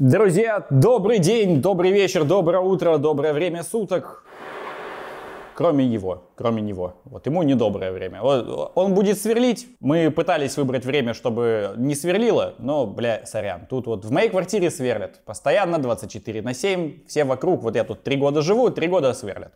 Друзья, добрый день, добрый вечер, доброе утро, доброе время суток. Кроме его, кроме него. Вот ему недоброе время. Вот, он будет сверлить. Мы пытались выбрать время, чтобы не сверлило, но, бля, сорян. Тут вот в моей квартире сверлят. Постоянно 24 на 7. Все вокруг. Вот я тут три года живу, три года сверлят.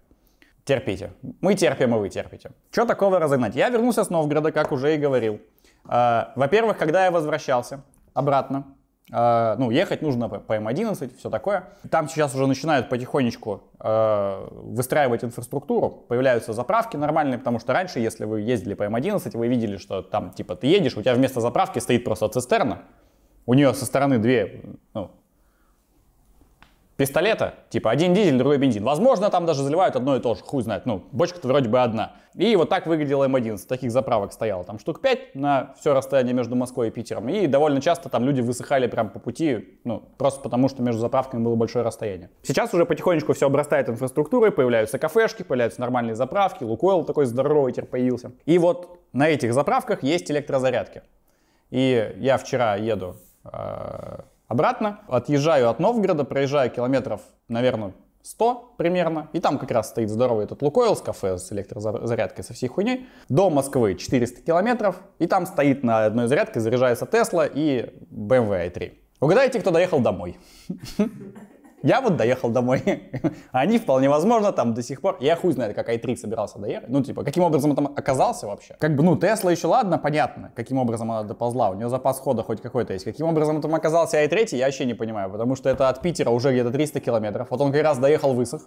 Терпите. Мы терпим, и вы терпите. Что такого разогнать? Я вернулся с Новгорода, как уже и говорил. А, во-первых, когда я возвращался обратно, а, ну, ехать нужно по М11, эм все такое. Там сейчас уже начинают потихонечку э, выстраивать инфраструктуру, появляются заправки нормальные, потому что раньше, если вы ездили по М11, эм вы видели, что там, типа, ты едешь, у тебя вместо заправки стоит просто цистерна, у нее со стороны две, ну, пистолета, типа один дизель, другой бензин. Возможно, там даже заливают одно и то же, хуй знает, ну, бочка-то вроде бы одна. И вот так выглядела М11, таких заправок стояло там штук 5 на все расстояние между Москвой и Питером. И довольно часто там люди высыхали прям по пути, ну, просто потому что между заправками было большое расстояние. Сейчас уже потихонечку все обрастает инфраструктурой, появляются кафешки, появляются нормальные заправки, Лукойл такой здоровый теперь появился. И вот на этих заправках есть электрозарядки. И я вчера еду а, обратно. Отъезжаю от Новгорода, проезжаю километров, наверное, 100 примерно. И там как раз стоит здоровый этот Лукойл с кафе, с электрозарядкой, со всей хуйней. До Москвы 400 километров. И там стоит на одной зарядке, заряжается Тесла и BMW i3. Эм Угадайте, кто доехал домой. Я вот доехал домой. Они вполне возможно там до сих пор... Я хуй знает, как i3 собирался доехать. Ну, типа, каким образом он там оказался вообще? Как бы, ну, Тесла еще ладно, понятно, каким образом она доползла. У нее запас хода хоть какой-то есть. Каким образом он там оказался i3, я вообще не понимаю. Потому что это от Питера уже где-то 300 километров. Вот он как раз доехал, высох.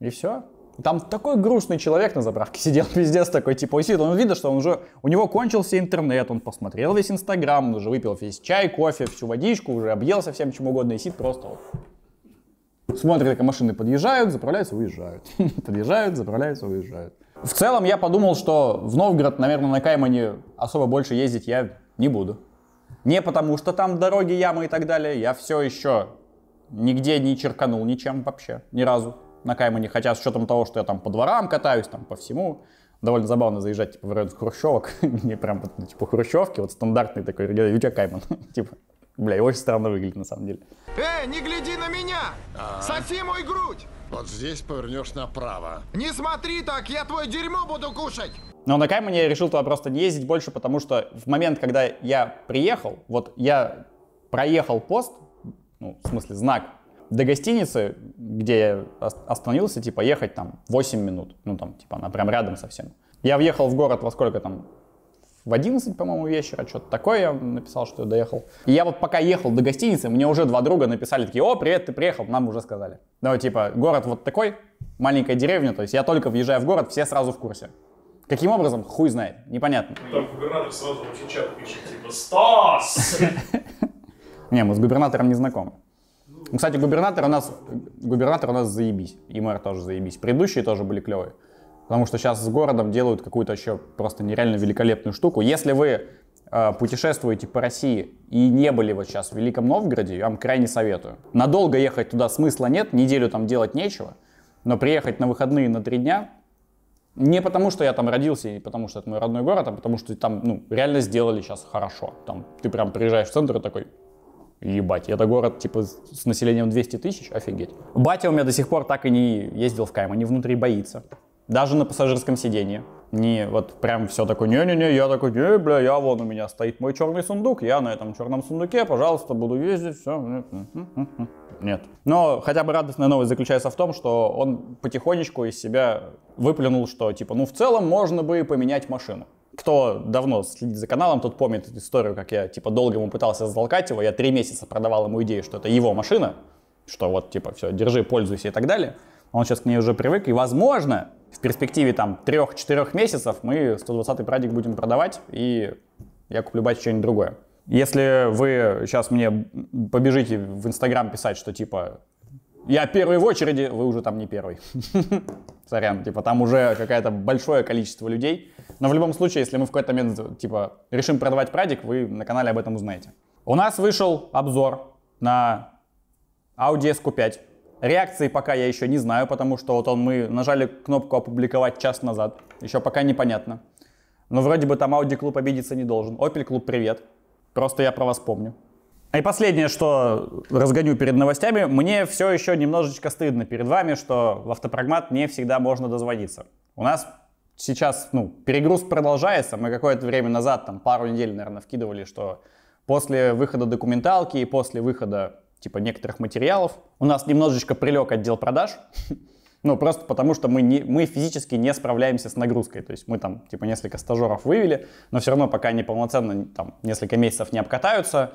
И все. Там такой грустный человек на заправке сидел, пиздец такой, типа, сидит, он видно, что он уже, у него кончился интернет, он посмотрел весь Инстаграм, он уже выпил весь чай, кофе, всю водичку, уже объелся всем чем угодно и сидит просто вот. Смотрят, как машины подъезжают, заправляются, уезжают. Подъезжают, заправляются, уезжают. В целом я подумал, что в Новгород, наверное, на Каймане особо больше ездить я не буду. Не потому, что там дороги, ямы и так далее. Я все еще нигде не черканул ничем вообще, ни разу на Каймане. Хотя с учетом того, что я там по дворам катаюсь, там по всему, довольно забавно заезжать типа, в район хрущевок, не прям ну, типа хрущевки, вот стандартный такой, где у тебя Кайман, типа Бля, и очень странно выглядит на самом деле. Эй, не гляди на меня! А Соси мой грудь! Вот здесь повернешь направо. Не смотри так, я твое дерьмо буду кушать! Но на Каймане я решил туда просто не ездить больше, потому что в момент, когда я приехал, вот я проехал пост, ну, в смысле, знак, до гостиницы, где я остановился, типа, ехать там 8 минут. Ну, там, типа, она прям рядом совсем. Я въехал в город во сколько там? в 11, по-моему, вечера, что-то такое я написал, что я доехал. И я вот пока ехал до гостиницы, мне уже два друга написали такие, о, привет, ты приехал, нам уже сказали. Ну, типа, город вот такой, маленькая деревня, то есть я только въезжаю в город, все сразу в курсе. Каким образом, хуй знает, непонятно. Там губернатор сразу вообще чат пишет, типа, Стас! Не, мы с губернатором не знакомы. Ну, кстати, губернатор у нас, губернатор у нас заебись, и мэр тоже заебись. Предыдущие тоже были клевые. Потому что сейчас с городом делают какую-то еще просто нереально великолепную штуку. Если вы э, путешествуете по России и не были вот сейчас в Великом Новгороде, я вам крайне советую. Надолго ехать туда смысла нет, неделю там делать нечего, но приехать на выходные на три дня не потому, что я там родился, не потому, что это мой родной город, а потому, что там ну, реально сделали сейчас хорошо. Там ты прям приезжаешь в центр и такой, ебать, это город типа с населением 200 тысяч, офигеть. Батя у меня до сих пор так и не ездил в Кайм, они внутри боится. Даже на пассажирском сиденье. Не вот прям все такое, не-не-не, я такой, не, бля, я вон у меня стоит мой черный сундук, я на этом черном сундуке, пожалуйста, буду ездить, все. Нет. Но хотя бы радостная новость заключается в том, что он потихонечку из себя выплюнул, что типа, ну в целом можно бы поменять машину кто давно следит за каналом, тот помнит эту историю, как я, типа, долго ему пытался затолкать его. Я три месяца продавал ему идею, что это его машина, что вот, типа, все, держи, пользуйся и так далее. Он сейчас к ней уже привык, и, возможно, в перспективе там 3-4 месяцев мы 120-й прадик будем продавать, и я куплю батю что-нибудь другое. Если вы сейчас мне побежите в Инстаграм писать, что типа я первый в очереди, вы уже там не первый. Сорян, типа там уже какое-то большое количество людей. Но в любом случае, если мы в какой-то момент типа решим продавать прадик, вы на канале об этом узнаете. У нас вышел обзор на Audi SQ5. Реакции пока я еще не знаю, потому что вот он мы нажали кнопку опубликовать час назад. Еще пока непонятно. Но вроде бы там Audi клуб обидеться не должен. Opel клуб привет. Просто я про вас помню. И последнее, что разгоню перед новостями, мне все еще немножечко стыдно перед вами, что в автопрагмат не всегда можно дозвониться. У нас сейчас, ну, перегруз продолжается. Мы какое-то время назад, там, пару недель, наверное, вкидывали, что после выхода документалки и после выхода типа некоторых материалов. У нас немножечко прилег отдел продаж, ну, просто потому что мы, не, мы физически не справляемся с нагрузкой. То есть мы там, типа, несколько стажеров вывели, но все равно пока они полноценно там несколько месяцев не обкатаются,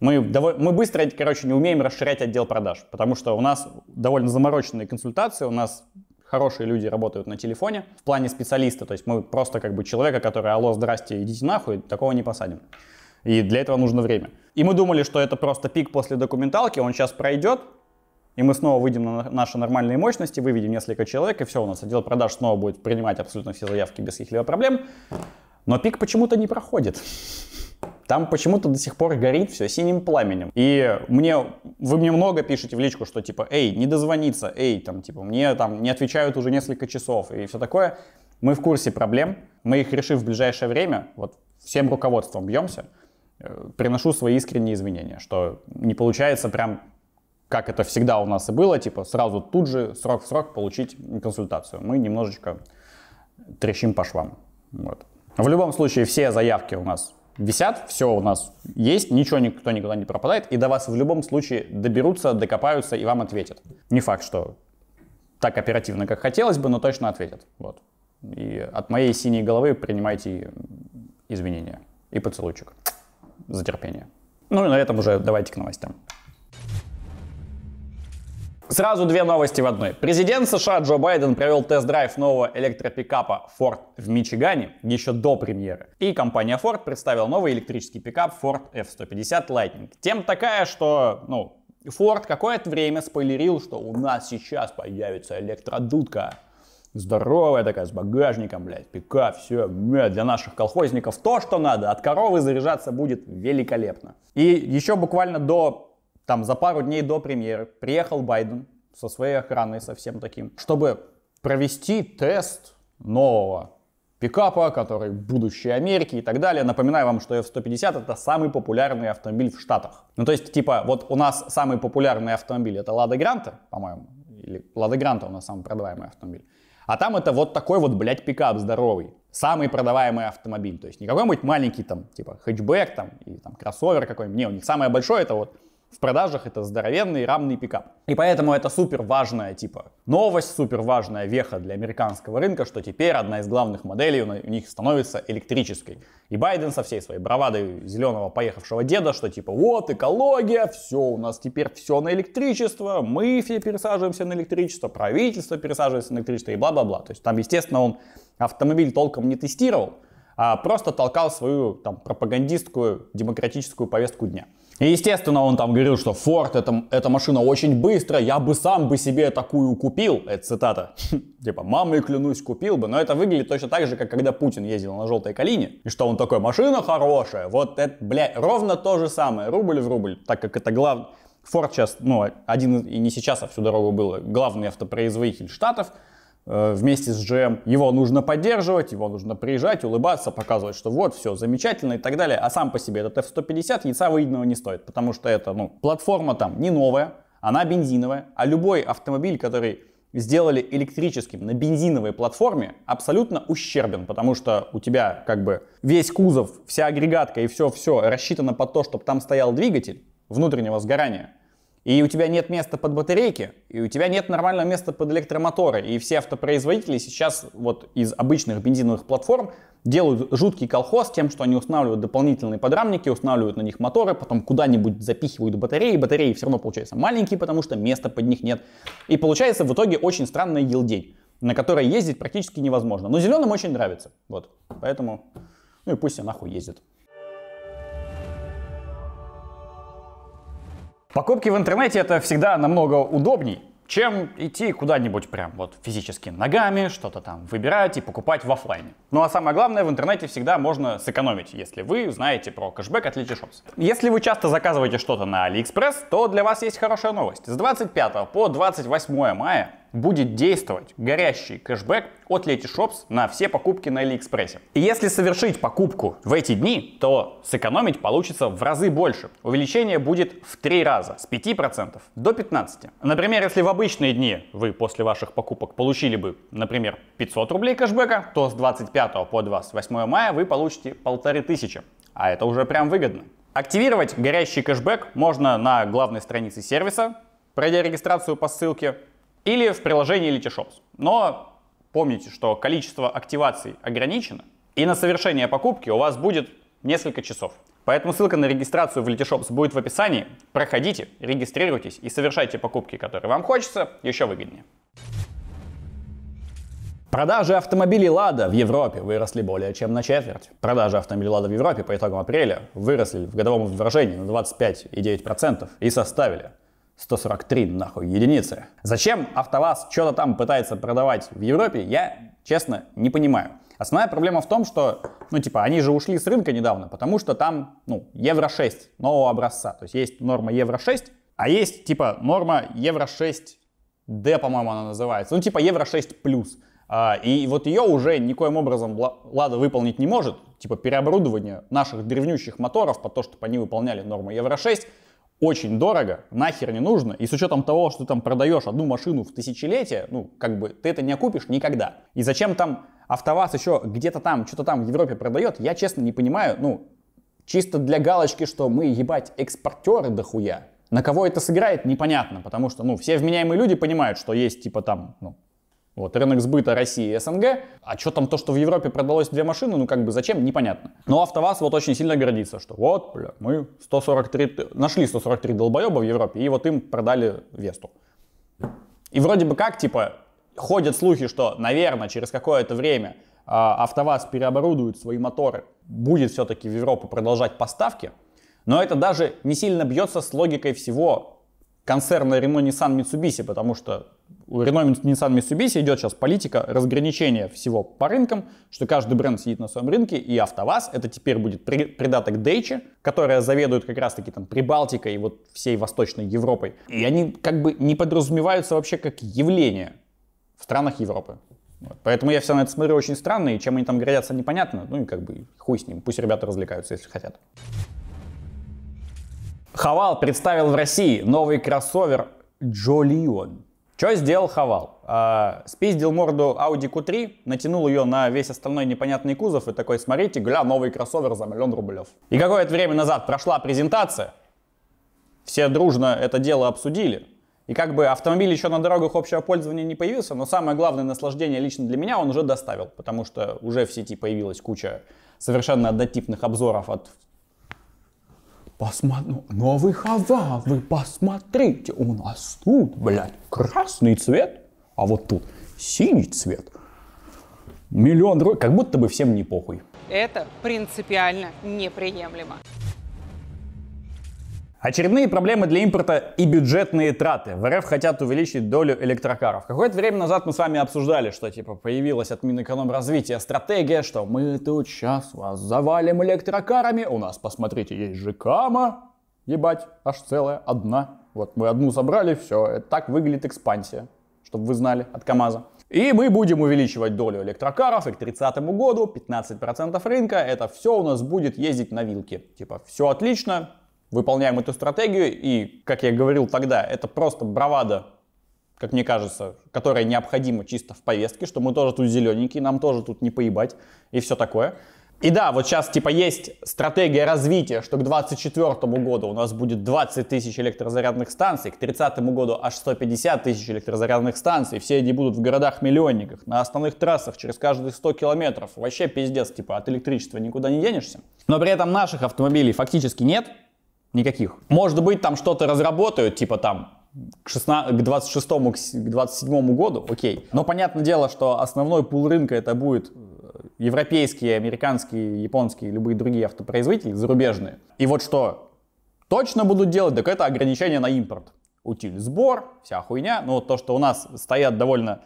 мы, доволь, мы быстро, короче, не умеем расширять отдел продаж, потому что у нас довольно замороченные консультации, у нас хорошие люди работают на телефоне в плане специалиста, то есть мы просто как бы человека, который «Алло, здрасте, идите нахуй», такого не посадим. И для этого нужно время. И мы думали, что это просто пик после документалки, он сейчас пройдет, и мы снова выйдем на наши нормальные мощности, выведем несколько человек, и все, у нас отдел продаж снова будет принимать абсолютно все заявки без каких-либо проблем. Но пик почему-то не проходит. Там почему-то до сих пор горит все синим пламенем. И мне, вы мне много пишете в личку, что типа, эй, не дозвониться, эй, там, типа, мне там не отвечают уже несколько часов и все такое. Мы в курсе проблем, мы их решим в ближайшее время, вот всем руководством бьемся. Э, приношу свои искренние извинения, что не получается прям как это всегда у нас и было, типа сразу тут же, срок в срок получить консультацию. Мы немножечко трещим по швам. Вот. В любом случае, все заявки у нас висят, все у нас есть, ничего никто никуда не пропадает, и до вас в любом случае доберутся, докопаются и вам ответят. Не факт, что так оперативно, как хотелось бы, но точно ответят. Вот. И от моей синей головы принимайте извинения и поцелуйчик за терпение. Ну и на этом уже давайте к новостям. Сразу две новости в одной. Президент США Джо Байден провел тест-драйв нового электропикапа Ford в Мичигане еще до премьеры. И компания Ford представила новый электрический пикап Ford F-150 Lightning. Тем такая, что, ну, Ford какое-то время спойлерил, что у нас сейчас появится электродудка. Здоровая такая, с багажником, блядь, пикап, все, для наших колхозников то, что надо. От коровы заряжаться будет великолепно. И еще буквально до, там, за пару дней до премьеры приехал Байден со своей охраной, совсем таким, чтобы провести тест нового пикапа, который будущее Америки и так далее. Напоминаю вам, что F-150 это самый популярный автомобиль в Штатах. Ну, то есть, типа, вот у нас самый популярный автомобиль это Лада Гранта, по-моему, или Лада Гранта у нас самый продаваемый автомобиль. А там это вот такой вот, блядь, пикап здоровый. Самый продаваемый автомобиль. То есть не какой-нибудь маленький там, типа, хэтчбэк там, или там кроссовер какой-нибудь. Не, у них самое большое это вот в продажах это здоровенный рамный пикап. И поэтому это супер важная типа новость, супер важная веха для американского рынка, что теперь одна из главных моделей у них становится электрической. И Байден со всей своей бравадой зеленого поехавшего деда, что типа вот экология, все, у нас теперь все на электричество, мы все пересаживаемся на электричество, правительство пересаживается на электричество и бла-бла-бла. То есть там, естественно, он автомобиль толком не тестировал, а просто толкал свою там пропагандистскую демократическую повестку дня. И, естественно, он там говорил, что Ford, это, эта машина очень быстро, я бы сам бы себе такую купил. Это цитата. Типа, мамой клянусь, купил бы. Но это выглядит точно так же, как когда Путин ездил на желтой Калине. И что он такой, машина хорошая. Вот это, бля ровно то же самое. Рубль в рубль. Так как это главное... Форд сейчас, ну, один и не сейчас, а всю дорогу был главный автопроизводитель Штатов. Э, вместе с GM. Его нужно поддерживать, его нужно приезжать, улыбаться, показывать, что вот, все замечательно и так далее. А сам по себе этот F-150 яйца выеденного не стоит, потому что это, ну, платформа там не новая, она бензиновая, а любой автомобиль, который сделали электрическим на бензиновой платформе, абсолютно ущербен, потому что у тебя как бы весь кузов, вся агрегатка и все-все рассчитано под то, чтобы там стоял двигатель внутреннего сгорания – и у тебя нет места под батарейки, и у тебя нет нормального места под электромоторы. И все автопроизводители сейчас вот из обычных бензиновых платформ делают жуткий колхоз тем, что они устанавливают дополнительные подрамники, устанавливают на них моторы, потом куда-нибудь запихивают батареи, батареи все равно получаются маленькие, потому что места под них нет. И получается в итоге очень странная елдень, на которой ездить практически невозможно. Но зеленым очень нравится. Вот. Поэтому, ну и пусть она нахуй ездит. Покупки в интернете это всегда намного удобней, чем идти куда-нибудь прям вот физически ногами, что-то там выбирать и покупать в офлайне. Ну а самое главное, в интернете всегда можно сэкономить, если вы знаете про кэшбэк от Letyshops. Если вы часто заказываете что-то на AliExpress, то для вас есть хорошая новость. С 25 по 28 мая будет действовать горящий кэшбэк от Letyshops на все покупки на Алиэкспрессе. И если совершить покупку в эти дни, то сэкономить получится в разы больше. Увеличение будет в 3 раза, с 5% до 15%. Например, если в обычные дни вы после ваших покупок получили бы, например, 500 рублей кэшбэка, то с 25 по 28 мая вы получите 1500, а это уже прям выгодно. Активировать горящий кэшбэк можно на главной странице сервиса, пройдя регистрацию по ссылке или в приложении Letyshops. Но помните, что количество активаций ограничено, и на совершение покупки у вас будет несколько часов. Поэтому ссылка на регистрацию в Letyshops будет в описании. Проходите, регистрируйтесь и совершайте покупки, которые вам хочется, еще выгоднее. Продажи автомобилей «Лада» в Европе выросли более чем на четверть. Продажи автомобилей «Лада» в Европе по итогам апреля выросли в годовом выражении на 25,9% и составили 143 нахуй единицы. Зачем АвтоВАЗ что-то там пытается продавать в Европе, я, честно, не понимаю. Основная проблема в том, что, ну, типа, они же ушли с рынка недавно, потому что там, ну, евро 6 нового образца. То есть есть норма евро 6, а есть, типа, норма евро 6D, по-моему, она называется. Ну, типа, евро 6 плюс. А, и вот ее уже никоим образом Лада выполнить не может. Типа переоборудование наших древнющих моторов под то, чтобы они выполняли норму Евро 6, очень дорого, нахер не нужно, и с учетом того, что ты там продаешь одну машину в тысячелетие, ну, как бы ты это не окупишь никогда. И зачем там АвтоВАЗ еще где-то там, что-то там в Европе продает, я честно не понимаю, ну, чисто для галочки, что мы, ебать, экспортеры дохуя. На кого это сыграет, непонятно, потому что, ну, все вменяемые люди понимают, что есть, типа, там, ну, вот, рынок сбыта России и СНГ. А что там то, что в Европе продалось две машины, ну как бы зачем, непонятно. Но АвтоВАЗ вот очень сильно гордится, что вот, бля, мы 143, нашли 143 долбоеба в Европе, и вот им продали Весту. И вроде бы как, типа, ходят слухи, что, наверное, через какое-то время э, АвтоВАЗ переоборудует свои моторы, будет все-таки в Европу продолжать поставки, но это даже не сильно бьется с логикой всего концерна Renault Nissan Mitsubishi, потому что у Renault Nissan Mitsubishi идет сейчас политика разграничения всего по рынкам, что каждый бренд сидит на своем рынке, и АвтоВАЗ это теперь будет придаток Дейчи, которая заведует как раз-таки там Прибалтикой и вот всей Восточной Европой. И они как бы не подразумеваются вообще как явление в странах Европы. Вот. Поэтому я все на это смотрю очень странно, и чем они там гордятся, непонятно. Ну и как бы хуй с ним, пусть ребята развлекаются, если хотят. Хавал представил в России новый кроссовер Джолион. Что сделал Хавал? А, спиздил морду Audi Q3, натянул ее на весь остальной непонятный кузов и такой, смотрите, гля, новый кроссовер за миллион рублев. И какое-то время назад прошла презентация, все дружно это дело обсудили, и как бы автомобиль еще на дорогах общего пользования не появился, но самое главное наслаждение лично для меня он уже доставил, потому что уже в сети появилась куча совершенно однотипных обзоров от Посмотри, ну, новый Хава, вы посмотрите, у нас тут, блядь, красный цвет, а вот тут синий цвет. Миллион, как будто бы всем не похуй. Это принципиально неприемлемо. Очередные проблемы для импорта и бюджетные траты. В РФ хотят увеличить долю электрокаров. Какое-то время назад мы с вами обсуждали, что типа появилась от Минэкономразвития стратегия, что мы тут сейчас вас завалим электрокарами. У нас, посмотрите, есть же кама. Ебать, аж целая одна. Вот мы одну собрали, все. Так выглядит экспансия, чтобы вы знали от КАМАЗа. И мы будем увеличивать долю электрокаров и к 30 году 15% рынка. Это все у нас будет ездить на вилке. Типа, все отлично, выполняем эту стратегию, и, как я говорил тогда, это просто бравада, как мне кажется, которая необходима чисто в повестке, что мы тоже тут зелененькие, нам тоже тут не поебать и все такое. И да, вот сейчас типа есть стратегия развития, что к 2024 году у нас будет 20 тысяч электрозарядных станций, к 30 году аж 150 тысяч электрозарядных станций, все они будут в городах-миллионниках, на основных трассах, через каждые 100 километров. Вообще пиздец, типа от электричества никуда не денешься. Но при этом наших автомобилей фактически нет, Никаких. Может быть, там что-то разработают, типа там к, 16, к 26 к году, окей. Но понятное дело, что основной пул рынка это будет э, европейские, американские, японские, любые другие автопроизводители, зарубежные. И вот что точно будут делать, так это ограничение на импорт. Утиль сбор, вся хуйня. Но ну, вот то, что у нас стоят довольно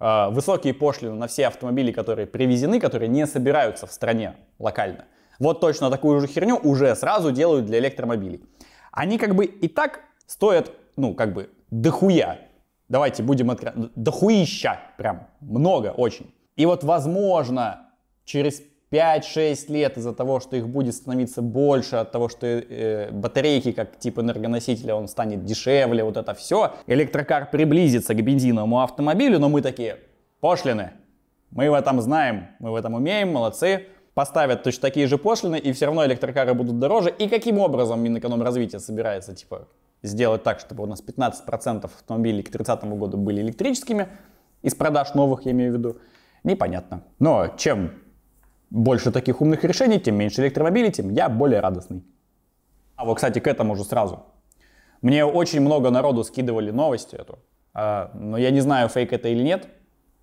э, высокие пошлины на все автомобили, которые привезены, которые не собираются в стране локально. Вот точно такую же херню уже сразу делают для электромобилей. Они как бы и так стоят, ну, как бы, дохуя. Давайте будем откровенны. Дохуища прям много очень. И вот, возможно, через 5-6 лет из-за того, что их будет становиться больше, от того, что э, батарейки как тип энергоносителя он станет дешевле, вот это все, электрокар приблизится к бензиновому автомобилю, но мы такие пошлины. Мы в этом знаем, мы в этом умеем, молодцы поставят точно такие же пошлины, и все равно электрокары будут дороже. И каким образом Минэкономразвитие собирается, типа, сделать так, чтобы у нас 15% автомобилей к 30 году были электрическими, из продаж новых, я имею в виду, непонятно. Но чем больше таких умных решений, тем меньше электромобилей, тем я более радостный. А вот, кстати, к этому же сразу. Мне очень много народу скидывали новости эту, а, но я не знаю, фейк это или нет,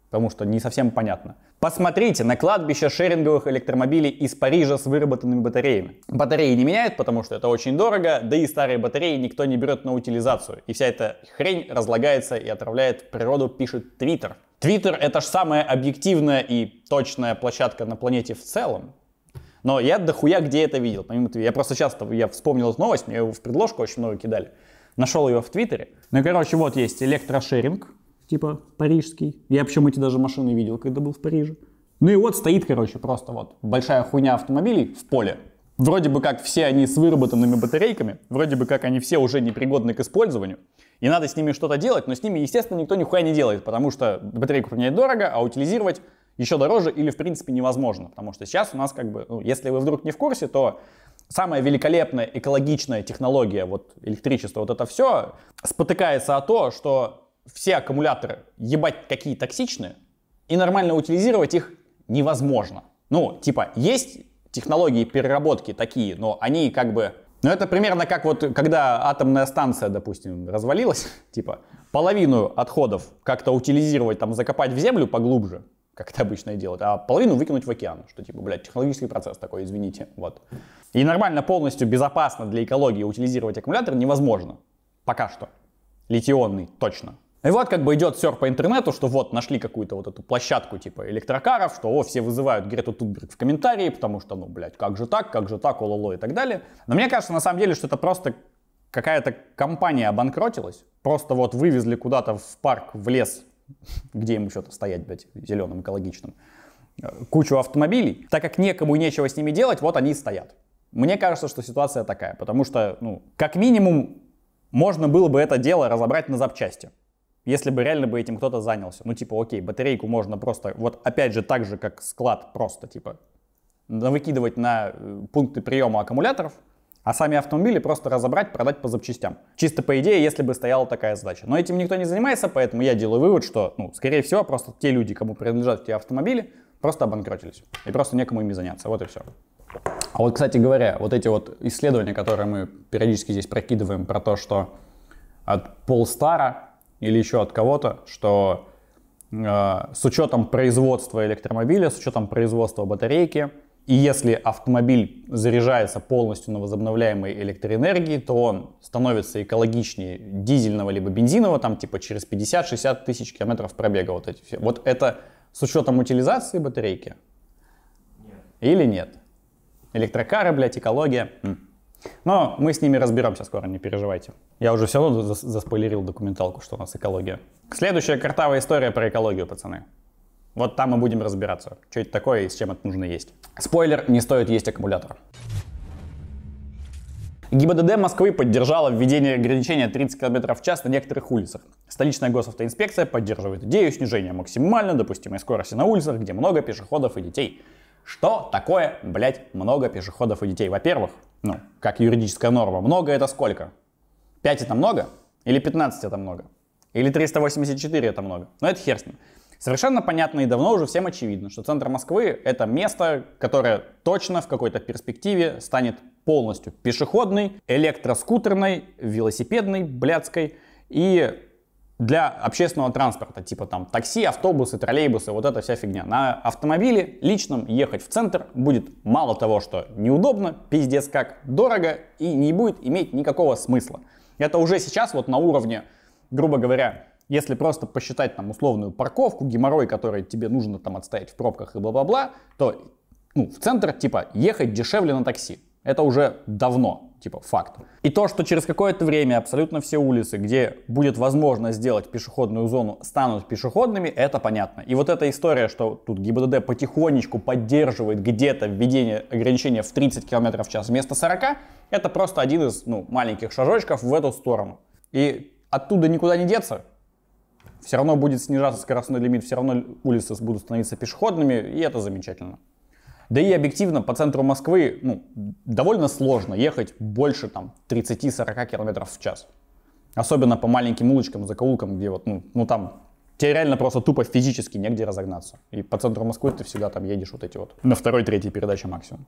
потому что не совсем понятно. Посмотрите на кладбище шеринговых электромобилей из Парижа с выработанными батареями. Батареи не меняют, потому что это очень дорого, да и старые батареи никто не берет на утилизацию. И вся эта хрень разлагается и отравляет природу, пишет Твиттер. Твиттер это же самая объективная и точная площадка на планете в целом. Но я дохуя где это видел, помимо Твиттера. Я просто часто я вспомнил эту новость, мне его в предложку очень много кидали. Нашел ее в Твиттере. Ну, короче, вот есть электрошеринг, типа парижский. Я причем эти даже машины видел, когда был в Париже. Ну и вот стоит, короче, просто вот большая хуйня автомобилей в поле. Вроде бы как все они с выработанными батарейками, вроде бы как они все уже непригодны к использованию, и надо с ними что-то делать, но с ними, естественно, никто нихуя не делает, потому что батарейку поменять дорого, а утилизировать еще дороже или, в принципе, невозможно, потому что сейчас у нас как бы, ну, если вы вдруг не в курсе, то самая великолепная экологичная технология, вот электричество, вот это все, спотыкается о то, что все аккумуляторы ебать какие токсичные, и нормально утилизировать их невозможно. Ну, типа, есть технологии переработки такие, но они как бы... Ну, это примерно как вот, когда атомная станция, допустим, развалилась, типа, половину отходов как-то утилизировать, там, закопать в землю поглубже, как это обычно и делают, а половину выкинуть в океан, что, типа, блядь, технологический процесс такой, извините, вот. И нормально, полностью безопасно для экологии утилизировать аккумулятор невозможно. Пока что. Литионный, точно. И вот как бы идет сер по интернету, что вот нашли какую-то вот эту площадку типа электрокаров, что о, все вызывают Грету Тутберг в комментарии, потому что, ну, блядь, как же так, как же так, ололо и так далее. Но мне кажется, на самом деле, что это просто какая-то компания обанкротилась, просто вот вывезли куда-то в парк, в лес, где им что-то стоять, блядь, зеленым, экологичным, э, кучу автомобилей. Так как некому и нечего с ними делать, вот они и стоят. Мне кажется, что ситуация такая, потому что, ну, как минимум, можно было бы это дело разобрать на запчасти если бы реально бы этим кто-то занялся. Ну, типа, окей, батарейку можно просто, вот опять же, так же, как склад, просто, типа, выкидывать на э, пункты приема аккумуляторов, а сами автомобили просто разобрать, продать по запчастям. Чисто по идее, если бы стояла такая задача. Но этим никто не занимается, поэтому я делаю вывод, что, ну, скорее всего, просто те люди, кому принадлежат эти автомобили, просто обанкротились. И просто некому ими заняться. Вот и все. А вот, кстати говоря, вот эти вот исследования, которые мы периодически здесь прокидываем про то, что от полстара или еще от кого-то, что э, с учетом производства электромобиля, с учетом производства батарейки, и если автомобиль заряжается полностью на возобновляемой электроэнергии, то он становится экологичнее дизельного либо бензинового, там типа через 50-60 тысяч километров пробега. Вот, эти все. вот это с учетом утилизации батарейки? Нет. Или нет? Электрокары, блядь, экология. М. Но мы с ними разберемся скоро, не переживайте. Я уже все равно зас заспойлерил документалку, что у нас экология. Следующая картавая история про экологию, пацаны. Вот там мы будем разбираться, что это такое и с чем это нужно есть. Спойлер, не стоит есть аккумулятор. ГИБДД Москвы поддержала введение ограничения 30 км в час на некоторых улицах. Столичная госавтоинспекция поддерживает идею снижения максимально допустимой скорости на улицах, где много пешеходов и детей. Что такое, блядь, много пешеходов и детей? Во-первых, ну, как юридическая норма, много это сколько? 5 это много? Или 15 это много? Или 384 это много? Но ну, это хер с ним. Совершенно понятно и давно уже всем очевидно, что центр Москвы это место, которое точно в какой-то перспективе станет полностью пешеходной, электроскутерной, велосипедной, блядской и для общественного транспорта, типа там такси, автобусы, троллейбусы, вот эта вся фигня. На автомобиле личном ехать в центр будет мало того, что неудобно, пиздец как, дорого и не будет иметь никакого смысла. Это уже сейчас вот на уровне, грубо говоря, если просто посчитать там условную парковку, геморрой, который тебе нужно там отстоять в пробках и бла-бла-бла, то ну, в центр типа ехать дешевле на такси. Это уже давно, типа факт. И то, что через какое-то время абсолютно все улицы, где будет возможно сделать пешеходную зону, станут пешеходными, это понятно. И вот эта история, что тут ГИБДД потихонечку поддерживает где-то введение ограничения в 30 км в час вместо 40, это просто один из ну, маленьких шажочков в эту сторону. И оттуда никуда не деться. Все равно будет снижаться скоростной лимит, все равно улицы будут становиться пешеходными, и это замечательно. Да и объективно по центру Москвы ну, довольно сложно ехать больше там 30-40 км в час. Особенно по маленьким улочкам, закоулкам, где вот, ну, ну там тебе реально просто тупо физически негде разогнаться. И по центру Москвы ты всегда там едешь вот эти вот на второй-третьей передаче максимум.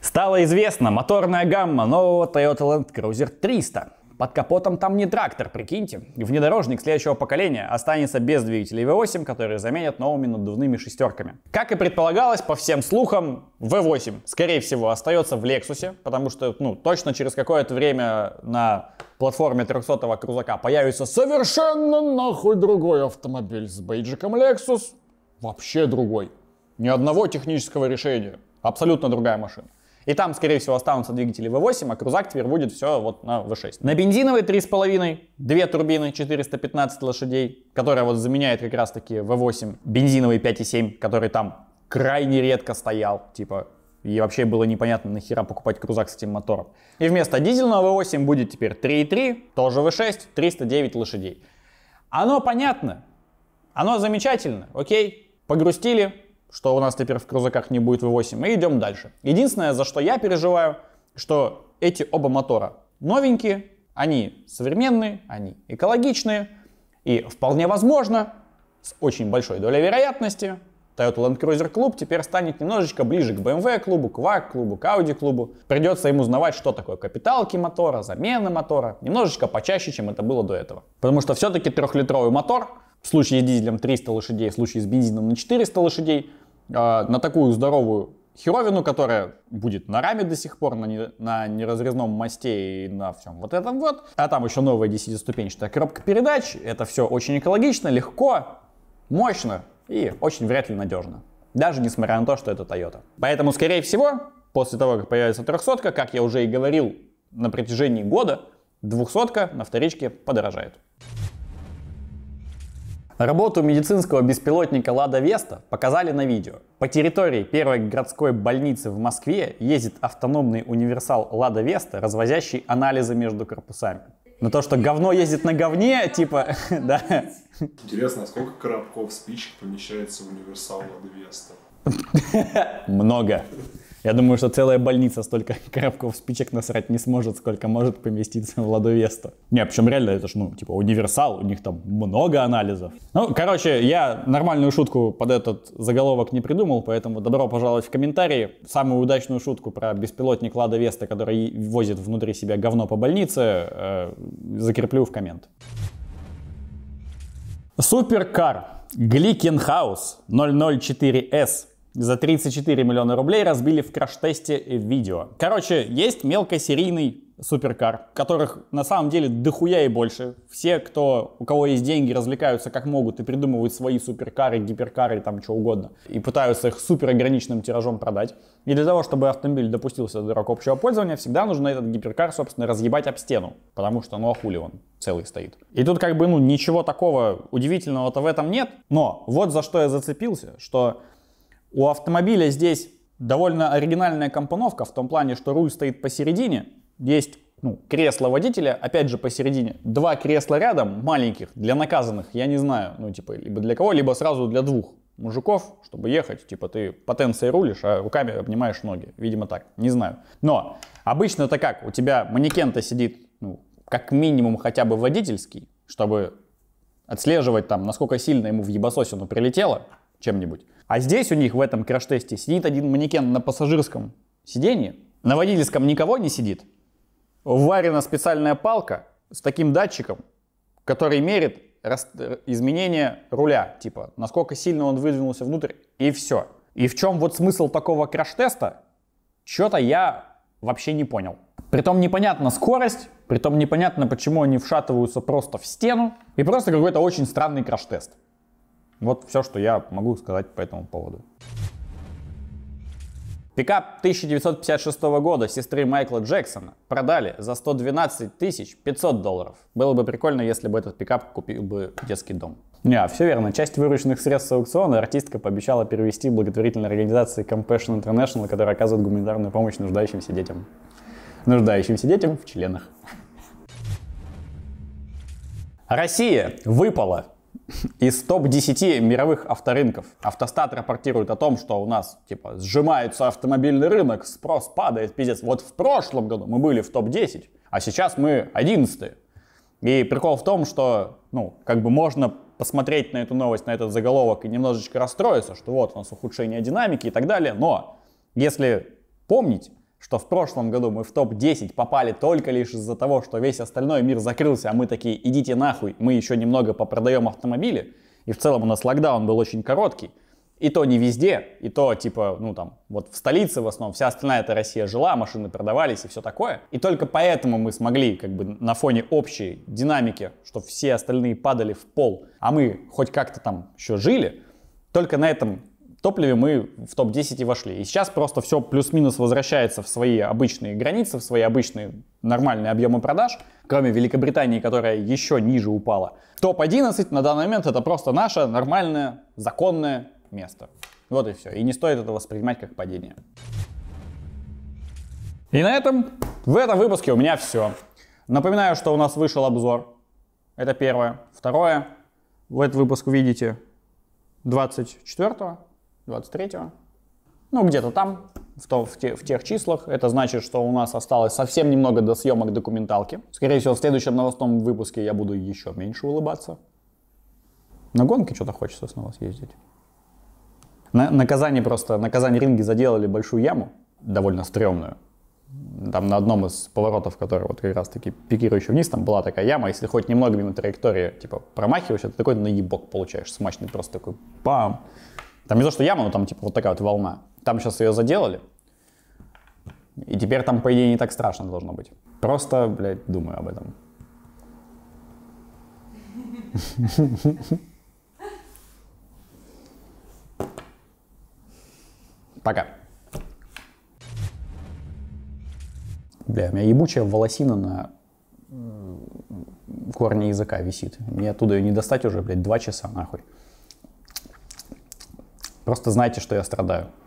Стало известно, моторная гамма нового Toyota Land Cruiser 300. Под капотом там не трактор, прикиньте. Внедорожник следующего поколения останется без двигателей V8, которые заменят новыми надувными шестерками. Как и предполагалось, по всем слухам, V8, скорее всего, остается в Lexus, потому что, ну, точно через какое-то время на платформе 300-го крузака появится совершенно нахуй другой автомобиль с бейджиком Lexus. Вообще другой. Ни одного технического решения. Абсолютно другая машина. И там, скорее всего, останутся двигатели V8, а крузак теперь будет все вот на V6. На бензиновой 3,5, две турбины 415 лошадей, которая вот заменяет как раз-таки V8 бензиновый 5,7, который там крайне редко стоял, типа и вообще было непонятно, нахера покупать крузак с этим мотором. И вместо дизельного V8 будет теперь 3.3, тоже V6, 309 лошадей. Оно понятно, оно замечательно, окей? Погрустили, что у нас теперь в крузаках не будет V8, мы идем дальше. Единственное, за что я переживаю, что эти оба мотора новенькие, они современные, они экологичные, и вполне возможно, с очень большой долей вероятности, Toyota Land Cruiser Club теперь станет немножечко ближе к BMW клубу, к VAG клубу, к Audi клубу. Придется им узнавать, что такое капиталки мотора, замены мотора, немножечко почаще, чем это было до этого. Потому что все-таки трехлитровый мотор, в случае с дизелем 300 лошадей, в случае с бензином на 400 лошадей, а, на такую здоровую херовину, которая будет на раме до сих пор, на, не, на неразрезном мосте и на всем вот этом вот. А там еще новая 10-ступенчатая коробка передач. Это все очень экологично, легко, мощно и очень вряд ли надежно. Даже несмотря на то, что это Toyota. Поэтому, скорее всего, после того, как появится 300 как я уже и говорил на протяжении года, 200 на вторичке подорожает. Работу медицинского беспилотника «Лада Веста» показали на видео. По территории первой городской больницы в Москве ездит автономный универсал «Лада Веста», развозящий анализы между корпусами. Но то, что говно ездит на говне, типа, да. Интересно, а сколько коробков спичек помещается в универсал «Лада Веста»? Много. Я думаю, что целая больница столько коробков спичек насрать не сможет, сколько может поместиться в Ладу Веста. Не, причем реально это ж, ну, типа, универсал, у них там много анализов. Ну, короче, я нормальную шутку под этот заголовок не придумал, поэтому добро пожаловать в комментарии. Самую удачную шутку про беспилотник Лада Веста, который возит внутри себя говно по больнице, э, закреплю в коммент. Суперкар Гликенхаус 004S за 34 миллиона рублей разбили в краш-тесте видео. Короче, есть мелкосерийный суперкар, которых на самом деле дохуя и больше. Все, кто, у кого есть деньги, развлекаются как могут и придумывают свои суперкары, гиперкары, там что угодно, и пытаются их супер ограниченным тиражом продать. И для того, чтобы автомобиль допустился до дорог общего пользования, всегда нужно этот гиперкар, собственно, разъебать об стену, потому что, ну, а он целый стоит. И тут как бы, ну, ничего такого удивительного-то в этом нет, но вот за что я зацепился, что у автомобиля здесь довольно оригинальная компоновка в том плане, что руль стоит посередине, есть ну, кресло водителя, опять же, посередине. Два кресла рядом, маленьких, для наказанных, я не знаю, ну, типа, либо для кого, либо сразу для двух мужиков, чтобы ехать, типа, ты потенцией рулишь, а руками обнимаешь ноги. Видимо, так, не знаю. Но обычно это как? У тебя манекен-то сидит, ну, как минимум хотя бы водительский, чтобы отслеживать там, насколько сильно ему в ебасосину прилетело чем-нибудь. А здесь у них в этом краш-тесте сидит один манекен на пассажирском сиденье, на водительском никого не сидит, варена специальная палка с таким датчиком, который мерит изменение руля, типа, насколько сильно он выдвинулся внутрь, и все. И в чем вот смысл такого краш-теста, что-то я вообще не понял. Притом непонятна скорость, притом непонятно, почему они вшатываются просто в стену, и просто какой-то очень странный краш-тест. Вот все, что я могу сказать по этому поводу. Пикап 1956 года сестры Майкла Джексона продали за 112 500 долларов. Было бы прикольно, если бы этот пикап купил бы детский дом. Не, все верно. Часть вырученных средств с аукциона артистка пообещала перевести благотворительной организации Compassion International, которая оказывает гуманитарную помощь нуждающимся детям. Нуждающимся детям в членах. Россия выпала из топ-10 мировых авторынков Автостат рапортирует о том, что у нас, типа, сжимается автомобильный рынок, спрос падает, пиздец. Вот в прошлом году мы были в топ-10, а сейчас мы 11 И прикол в том, что, ну, как бы можно посмотреть на эту новость, на этот заголовок и немножечко расстроиться, что вот у нас ухудшение динамики и так далее, но если помнить, что в прошлом году мы в топ-10 попали только лишь из-за того, что весь остальной мир закрылся, а мы такие, идите нахуй, мы еще немного попродаем автомобили, и в целом у нас локдаун был очень короткий, и то не везде, и то, типа, ну там, вот в столице в основном, вся остальная эта Россия жила, машины продавались и все такое. И только поэтому мы смогли, как бы, на фоне общей динамики, что все остальные падали в пол, а мы хоть как-то там еще жили, только на этом топливе мы в топ-10 и вошли. И сейчас просто все плюс-минус возвращается в свои обычные границы, в свои обычные нормальные объемы продаж, кроме Великобритании, которая еще ниже упала. Топ-11 на данный момент это просто наше нормальное, законное место. Вот и все. И не стоит это воспринимать как падение. И на этом в этом выпуске у меня все. Напоминаю, что у нас вышел обзор. Это первое. Второе. В этот выпуск увидите 24 23-го. Ну, где-то там, в, то, в, те, в тех числах. Это значит, что у нас осталось совсем немного до съемок документалки. Скорее всего, в следующем новостном выпуске я буду еще меньше улыбаться. На гонке что-то хочется снова съездить. На, Казани просто, на Казани ринге заделали большую яму, довольно стрёмную. Там на одном из поворотов, который вот как раз таки пикирующий вниз, там была такая яма, если хоть немного мимо траектории, типа, промахиваешься, ты такой наебок получаешь смачный, просто такой пам. Там не то, что яма, но там типа вот такая вот волна. Там сейчас ее заделали. И теперь там, по идее, не так страшно должно быть. Просто, блядь, думаю об этом. Пока. Бля, у меня ебучая волосина на корне языка висит. Мне оттуда ее не достать уже, блядь, два часа нахуй. Просто знайте, что я страдаю.